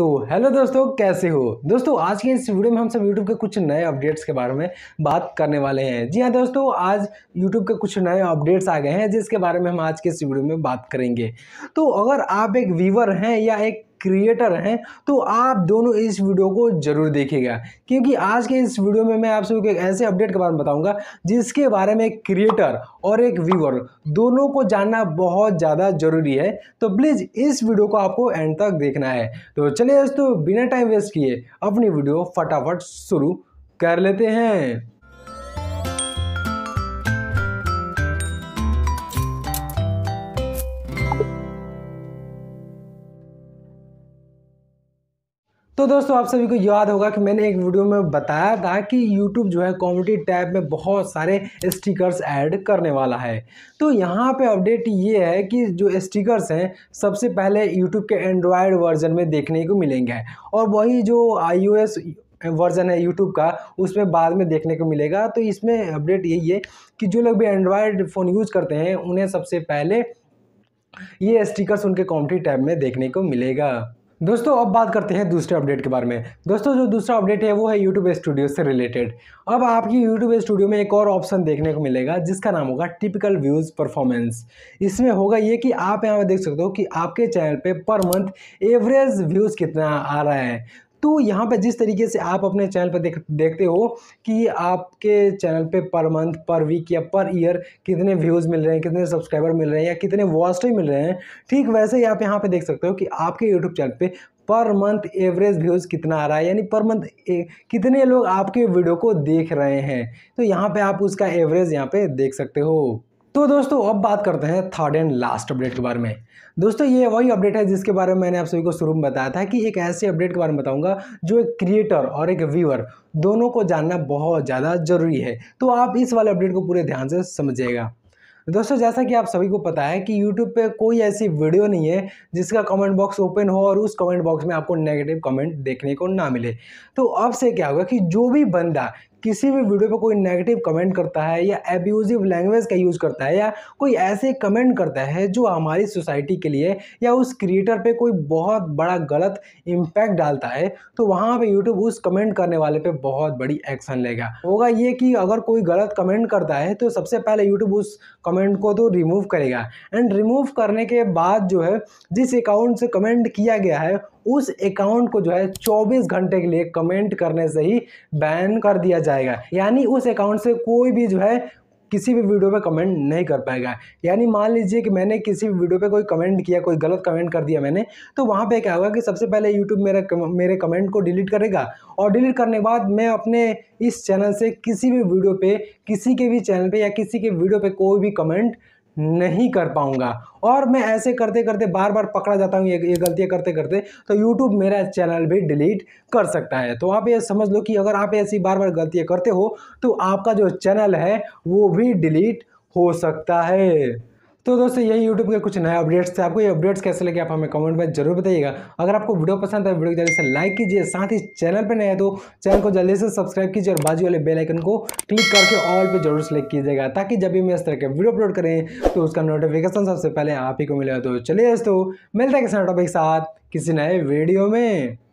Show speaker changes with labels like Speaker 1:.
Speaker 1: तो हेलो दोस्तों कैसे हो दोस्तों आज के इस वीडियो में हम सब यूट्यूब के कुछ नए अपडेट्स के बारे में बात करने वाले हैं जी हाँ दोस्तों आज यूट्यूब के कुछ नए अपडेट्स आ गए हैं जिसके बारे में हम आज के इस वीडियो में बात करेंगे तो अगर आप एक व्यूवर हैं या एक क्रिएटर हैं तो आप दोनों इस वीडियो को ज़रूर देखिएगा क्योंकि आज के इस वीडियो में मैं आप सभी को एक ऐसे अपडेट के बारे में बताऊंगा जिसके बारे में एक क्रिएटर और एक व्यूवर दोनों को जानना बहुत ज़्यादा ज़रूरी है तो प्लीज़ इस वीडियो को आपको एंड तक देखना है तो चलिए दोस्तों बिना टाइम वेस्ट किए अपनी वीडियो फटाफट शुरू कर लेते हैं तो दोस्तों आप सभी को याद होगा कि मैंने एक वीडियो में बताया था कि YouTube जो है कॉमेडी टैब में बहुत सारे स्टिकर्स ऐड करने वाला है तो यहाँ पे अपडेट ये है कि जो स्टिकर्स हैं सबसे पहले YouTube के एंड्रॉयड वर्जन में देखने को मिलेंगे और वही जो iOS वर्जन है यूट्यूब का उसमें बाद में देखने को मिलेगा तो इसमें अपडेट यही है कि जो लोग भी एंड्रॉयड फ़ोन यूज़ करते हैं उन्हें सबसे पहले ये स्टिकर्स उनके कॉमेडी टैब में देखने को मिलेगा दोस्तों अब बात करते हैं दूसरे अपडेट के बारे में दोस्तों जो दूसरा अपडेट है वो है यूट्यूब स्टूडियो से रिलेटेड अब आपकी यूट्यूब स्टूडियो में एक और ऑप्शन देखने को मिलेगा जिसका नाम होगा टिपिकल व्यूज़ परफॉर्मेंस इसमें होगा ये कि आप यहाँ पर देख सकते हो कि आपके चैनल पे पर मंथ एवरेज व्यूज़ कितना आ रहा है तो यहाँ पर जिस तरीके से आप अपने चैनल पर देख देखते हो कि आपके चैनल पे पर मंथ पर वीक या पर ईयर कितने व्यूज़ मिल रहे हैं कितने सब्सक्राइबर मिल रहे हैं या कितने वॉच मिल रहे हैं ठीक वैसे ही आप यहाँ पे देख सकते हो कि आपके यूट्यूब चैनल पे पर मंथ एवरेज व्यूज़ कितना आ रहा है यानी पर मंथ कितने लोग आपके वीडियो को देख रहे हैं तो यहाँ पे आप उसका एवरेज यहाँ पे देख सकते हो तो दोस्तों अब बात करते हैं थर्ड एंड लास्ट अपडेट के बारे में दोस्तों ये वही अपडेट है जिसके बारे में मैंने आप सभी को शुरू में बताया था कि एक ऐसे अपडेट के बारे में बताऊंगा जो एक क्रिएटर और एक व्यूअर दोनों को जानना बहुत ज़्यादा ज़रूरी है तो आप इस वाले अपडेट को पूरे ध्यान से समझिएगा दोस्तों जैसा कि आप सभी को पता है कि YouTube पे कोई ऐसी वीडियो नहीं है जिसका कमेंट बॉक्स ओपन हो और उस कमेंट बॉक्स में आपको नेगेटिव कमेंट देखने को ना मिले तो अब से क्या होगा कि जो भी बंदा किसी भी वीडियो पे कोई नेगेटिव कमेंट करता है या एब्यूजिव लैंग्वेज का यूज़ करता है या कोई ऐसे कमेंट करता है जो हमारी सोसाइटी के लिए या उस क्रिएटर पे कोई बहुत बड़ा गलत इम्पैक्ट डालता है तो वहाँ पे यूट्यूब उस कमेंट करने वाले पे बहुत बड़ी एक्शन लेगा होगा ये कि अगर कोई गलत कमेंट करता है तो सबसे पहले यूट्यूब उस कमेंट को तो रिमूव करेगा एंड रिमूव करने के बाद जो है जिस अकाउंट से कमेंट किया गया है उस अकाउंट को जो है 24 घंटे के लिए कमेंट करने से ही बैन कर दिया जाएगा यानी उस अकाउंट से कोई भी जो है किसी भी वीडियो पे कमेंट नहीं कर पाएगा यानी मान लीजिए कि मैंने किसी भी वीडियो पे कोई कमेंट किया कोई गलत कमेंट कर दिया मैंने तो वहाँ पे क्या होगा कि सबसे पहले यूट्यूब मेरा मेरे कमेंट को डिलीट करेगा और डिलीट करने के बाद मैं अपने इस चैनल से किसी भी वीडियो पे किसी के भी चैनल पे या किसी के वीडियो पे कोई भी कमेंट नहीं कर पाऊँगा और मैं ऐसे करते करते बार बार पकड़ा जाता हूँ ये ये गलतियाँ करते करते तो यूट्यूब मेरा चैनल भी डिलीट कर सकता है तो आप ये समझ लो कि अगर आप ऐसी बार बार गलतियाँ करते हो तो आपका जो चैनल है वो भी डिलीट हो सकता है तो दोस्तों यही यूट्यूब के कुछ नए अपडेट्स थे आपको ये अपडेट्स कैसे लगे आप हमें कमेंट में जरूर बताइएगा अगर आपको वीडियो पसंद है वीडियो को जल्दी से लाइक कीजिए साथ ही चैनल पर नए हैं तो चैनल को जल्दी से सब्सक्राइब कीजिए और बाजू वाले बेलाइकन को क्लिक करके ऑल पर जरूर सेलेक्ट कीजिएगा ताकि जब भी मैं इस तरह के वीडियो अपलोड करें तो उसका नोटिफिकेशन सबसे पहले आप ही को मिलेगा तो चलिए दोस्तों मिलता है किसी टॉपिक के साथ किसी नए वीडियो में